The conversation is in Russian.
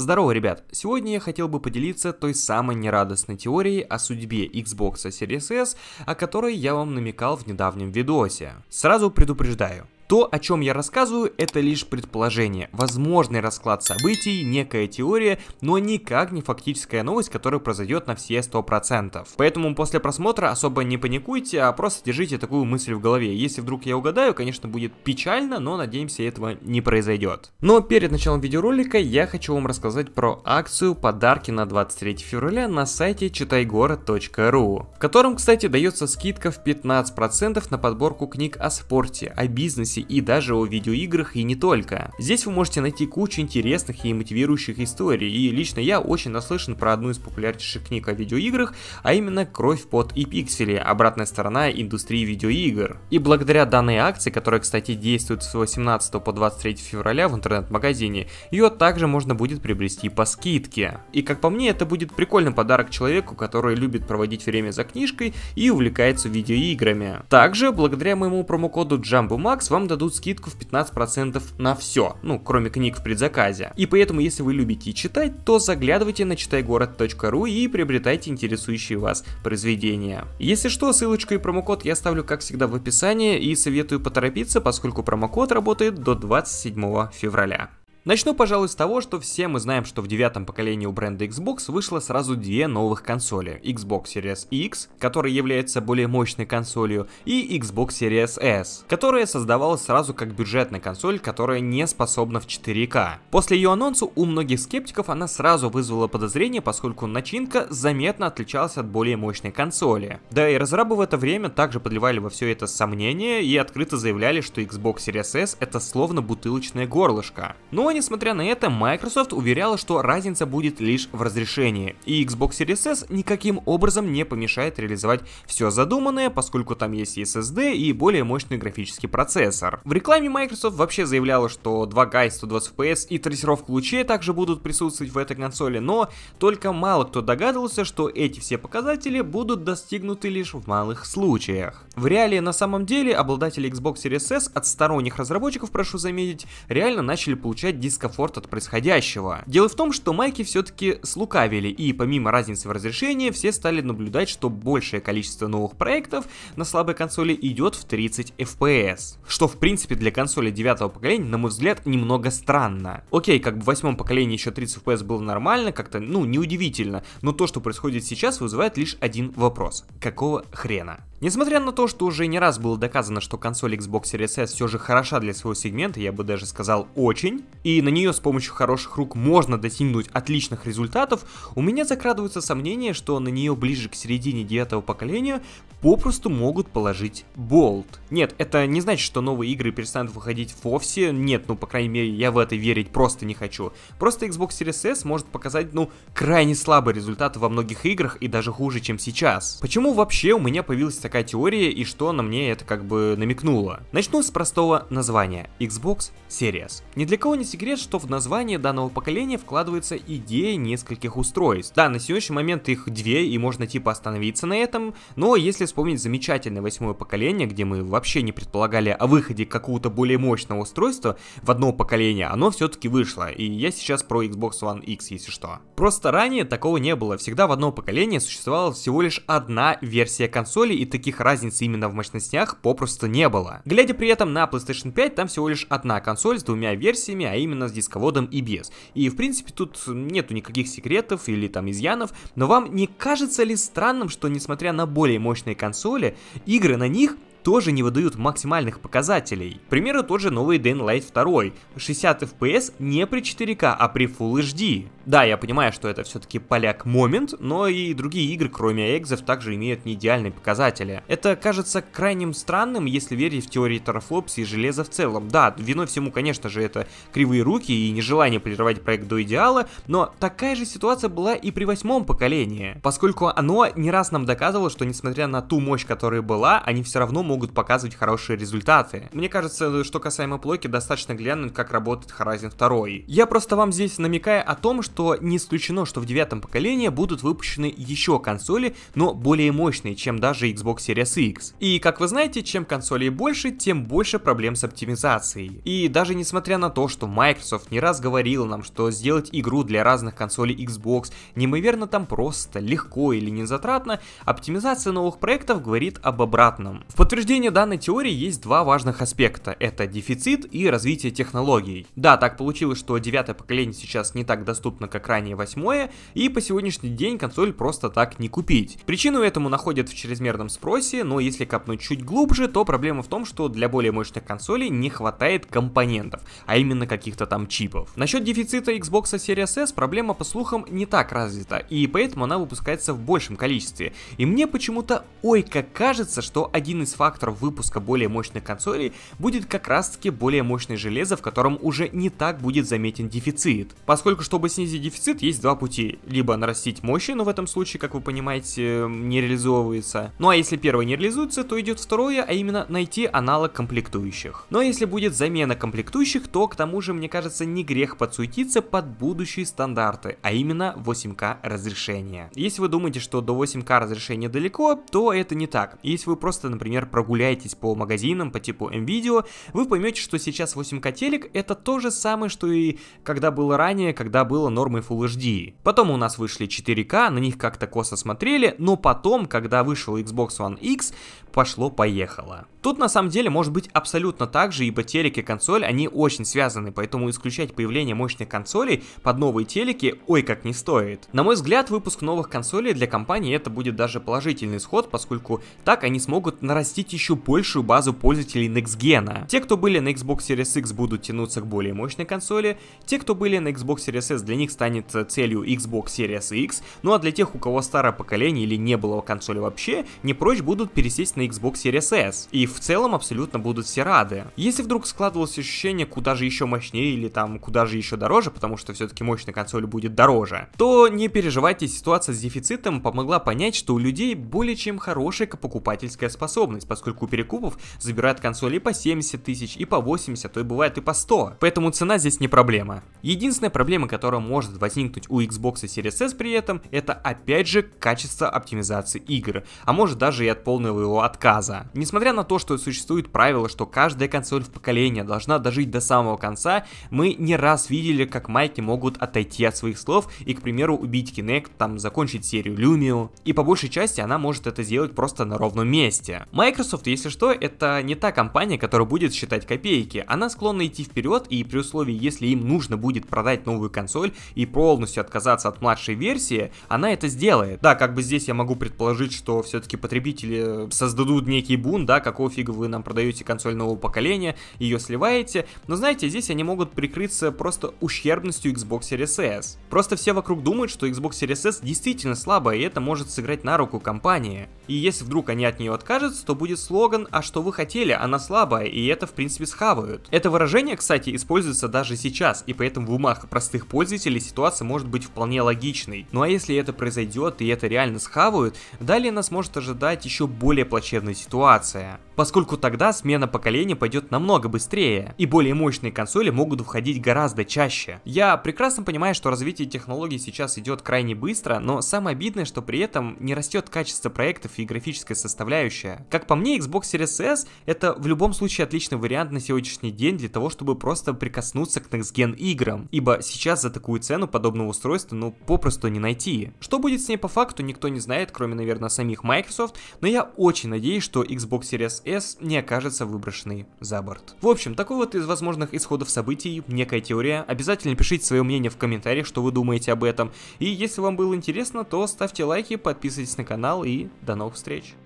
Здорово, ребят! Сегодня я хотел бы поделиться той самой нерадостной теорией о судьбе Xbox Series S, о которой я вам намекал в недавнем видосе. Сразу предупреждаю, то, о чем я рассказываю, это лишь предположение, возможный расклад событий, некая теория, но никак не фактическая новость, которая произойдет на все 100%. Поэтому после просмотра особо не паникуйте, а просто держите такую мысль в голове. Если вдруг я угадаю, конечно будет печально, но надеемся этого не произойдет. Но перед началом видеоролика я хочу вам рассказать про акцию подарки на 23 февраля на сайте читайгород.ру, в котором, кстати, дается скидка в 15% на подборку книг о спорте, о бизнесе новости и даже о видеоиграх и не только. Здесь вы можете найти кучу интересных и мотивирующих историй, и лично я очень наслышан про одну из популярнейших книг о видеоиграх, а именно «Кровь, под и пиксели. Обратная сторона индустрии видеоигр». И благодаря данной акции, которая, кстати, действует с 18 по 23 февраля в интернет-магазине, ее также можно будет приобрести по скидке. И как по мне, это будет прикольный подарок человеку, который любит проводить время за книжкой и увлекается видеоиграми. Также, благодаря моему промокоду JumboMax, вам дадут скидку в 15% на все, ну, кроме книг в предзаказе. И поэтому, если вы любите читать, то заглядывайте на читайгород.ру и приобретайте интересующие вас произведения. Если что, ссылочку и промокод я оставлю, как всегда, в описании и советую поторопиться, поскольку промокод работает до 27 февраля. Начну, пожалуй, с того, что все мы знаем, что в девятом поколении у бренда Xbox вышло сразу две новых консоли. Xbox Series X, которая является более мощной консолью, и Xbox Series S, которая создавалась сразу как бюджетная консоль, которая не способна в 4К. После ее анонса у многих скептиков она сразу вызвала подозрения, поскольку начинка заметно отличалась от более мощной консоли. Да и разрабы в это время также подливали во все это сомнения и открыто заявляли, что Xbox Series S это словно бутылочное горлышко. Но ну несмотря на это, Microsoft уверяла, что разница будет лишь в разрешении, и Xbox Series S никаким образом не помешает реализовать все задуманное, поскольку там есть и SSD, и более мощный графический процессор. В рекламе Microsoft вообще заявляла, что 2К 120 FPS и трассировка лучей также будут присутствовать в этой консоли, но только мало кто догадывался, что эти все показатели будут достигнуты лишь в малых случаях. В реале на самом деле обладатели Xbox Series S от сторонних разработчиков, прошу заметить, реально начали получать дискомфорт от происходящего. Дело в том, что майки все-таки слукавили, и помимо разницы в разрешении, все стали наблюдать, что большее количество новых проектов на слабой консоли идет в 30 FPS. Что в принципе для консоли девятого поколения, на мой взгляд, немного странно. Окей, как бы в восьмом поколении еще 30 FPS было нормально, как-то, ну, неудивительно, но то, что происходит сейчас, вызывает лишь один вопрос. Какого хрена? Несмотря на то, что уже не раз было доказано, что консоль Xbox Series S все же хороша для своего сегмента, я бы даже сказал очень, и на нее с помощью хороших рук можно достигнуть отличных результатов, у меня закрадываются сомнения, что на нее ближе к середине девятого поколения попросту могут положить болт. Нет, это не значит, что новые игры перестанут выходить вовсе, нет, ну по крайней мере я в это верить просто не хочу. Просто Xbox Series S может показать, ну, крайне слабые результаты во многих играх и даже хуже, чем сейчас. Почему вообще у меня появилась такая такая теория и что на мне это как бы намекнуло. Начну с простого названия – Xbox Series. Ни для кого не секрет, что в название данного поколения вкладывается идея нескольких устройств. Да, на сегодняшний момент их две и можно типа остановиться на этом, но если вспомнить замечательное восьмое поколение, где мы вообще не предполагали о выходе какого-то более мощного устройства в одно поколение, оно все-таки вышло, и я сейчас про Xbox One X, если что. Просто ранее такого не было, всегда в одно поколение существовала всего лишь одна версия консоли и ты таких разниц именно в мощностях попросту не было. Глядя при этом на PlayStation 5, там всего лишь одна консоль с двумя версиями, а именно с дисководом и без. И в принципе тут нету никаких секретов или там изъянов, но вам не кажется ли странным, что несмотря на более мощные консоли, игры на них тоже не выдают максимальных показателей. К примеру, тот же новый Dying Light 2, 60 FPS не при 4К, а при Full HD. Да, я понимаю, что это все-таки поляк момент, но и другие игры, кроме экзов, также имеют не идеальные показатели. Это кажется крайним странным, если верить в теории Teraflops и железа в целом. Да, виной всему, конечно же, это кривые руки и нежелание прерывать проект до идеала, но такая же ситуация была и при восьмом поколении, поскольку оно не раз нам доказывало, что несмотря на ту мощь, которая была, они все равно могут показывать хорошие результаты. Мне кажется, что касаемо плойки, достаточно глянуть, как работает Horizon 2. Я просто вам здесь намекаю о том, что не исключено, что в девятом поколении будут выпущены еще консоли, но более мощные, чем даже Xbox Series X. И как вы знаете, чем консолей больше, тем больше проблем с оптимизацией. И даже несмотря на то, что Microsoft не раз говорил нам, что сделать игру для разных консолей Xbox неимоверно там просто, легко или незатратно, оптимизация новых проектов говорит об обратном. В подтверждение подтверждение данной теории есть два важных аспекта. Это дефицит и развитие технологий. Да, так получилось, что девятое поколение сейчас не так доступно, как ранее восьмое, и по сегодняшний день консоль просто так не купить. Причину этому находят в чрезмерном спросе, но если копнуть чуть глубже, то проблема в том, что для более мощных консолей не хватает компонентов, а именно каких-то там чипов. Насчет дефицита Xbox Series S проблема, по слухам, не так развита, и поэтому она выпускается в большем количестве. И мне почему-то ой как кажется, что один из факторов фактором выпуска более мощных консолей будет как раз-таки более мощное железо, в котором уже не так будет заметен дефицит. Поскольку, чтобы снизить дефицит, есть два пути. Либо нарастить мощи, но в этом случае, как вы понимаете, не реализовывается. Ну а если первое не реализуется, то идет второе, а именно найти аналог комплектующих. Но если будет замена комплектующих, то к тому же, мне кажется, не грех подсуетиться под будущие стандарты, а именно 8К разрешение. Если вы думаете, что до 8К разрешения далеко, то это не так. Если вы просто, например, прогуляетесь по магазинам по типу MVideo, вы поймете, что сейчас 8К телек это то же самое, что и когда было ранее, когда было нормой Full HD. Потом у нас вышли 4К, на них как-то косо смотрели, но потом, когда вышел Xbox One X, пошло-поехало. Тут на самом деле может быть абсолютно так же, ибо телеки и консоль, они очень связаны, поэтому исключать появление мощных консолей под новые телеки, ой как не стоит. На мой взгляд, выпуск новых консолей для компании это будет даже положительный исход, поскольку так они смогут нарастить получить еще большую базу пользователей Next Те, кто были на Xbox Series X, будут тянуться к более мощной консоли, те, кто были на Xbox Series S, для них станет э, целью Xbox Series X, ну а для тех, у кого старое поколение или не было консоли вообще, не прочь будут пересесть на Xbox Series S. И в целом абсолютно будут все рады. Если вдруг складывалось ощущение, куда же еще мощнее или там куда же еще дороже, потому что все-таки мощная консоль будет дороже, то не переживайте, ситуация с дефицитом помогла понять, что у людей более чем хорошая покупательская способность, поскольку у перекупов забирают консоли и по 70 тысяч, и по 80, то и бывает и по 100. Поэтому цена здесь не проблема. Единственная проблема, которая может возникнуть у Xbox и Series S при этом, это опять же качество оптимизации игр, а может даже и от полного его отказа. Несмотря на то, что существует правило, что каждая консоль в поколении должна дожить до самого конца, мы не раз видели, как майки могут отойти от своих слов и, к примеру, убить Kinect, там, закончить серию Lumio, и по большей части она может это сделать просто на ровном месте. Microsoft Microsoft, если что, это не та компания, которая будет считать копейки. Она склонна идти вперед, и при условии, если им нужно будет продать новую консоль и полностью отказаться от младшей версии, она это сделает. Да, как бы здесь я могу предположить, что все-таки потребители э, создадут некий бун, да, какого фига вы нам продаете консоль нового поколения, ее сливаете, но знаете, здесь они могут прикрыться просто ущербностью Xbox Series S. Просто все вокруг думают, что Xbox Series S действительно слабая, и это может сыграть на руку компании. И если вдруг они от нее откажутся, то будет будет слоган «А что вы хотели? Она слабая», и это в принципе схавают. Это выражение, кстати, используется даже сейчас, и поэтому в умах простых пользователей ситуация может быть вполне логичной. Ну а если это произойдет и это реально схавают, далее нас может ожидать еще более плачевная ситуация поскольку тогда смена поколения пойдет намного быстрее, и более мощные консоли могут входить гораздо чаще. Я прекрасно понимаю, что развитие технологий сейчас идет крайне быстро, но самое обидное, что при этом не растет качество проектов и графическая составляющая. Как по мне, Xbox Series S это в любом случае отличный вариант на сегодняшний день для того, чтобы просто прикоснуться к Next Gen играм, ибо сейчас за такую цену подобного устройства ну попросту не найти. Что будет с ней по факту, никто не знает, кроме, наверное, самих Microsoft, но я очень надеюсь, что Xbox Series с не окажется выброшенной за борт. В общем, такой вот из возможных исходов событий, некая теория. Обязательно пишите свое мнение в комментариях, что вы думаете об этом. И если вам было интересно, то ставьте лайки, подписывайтесь на канал и до новых встреч.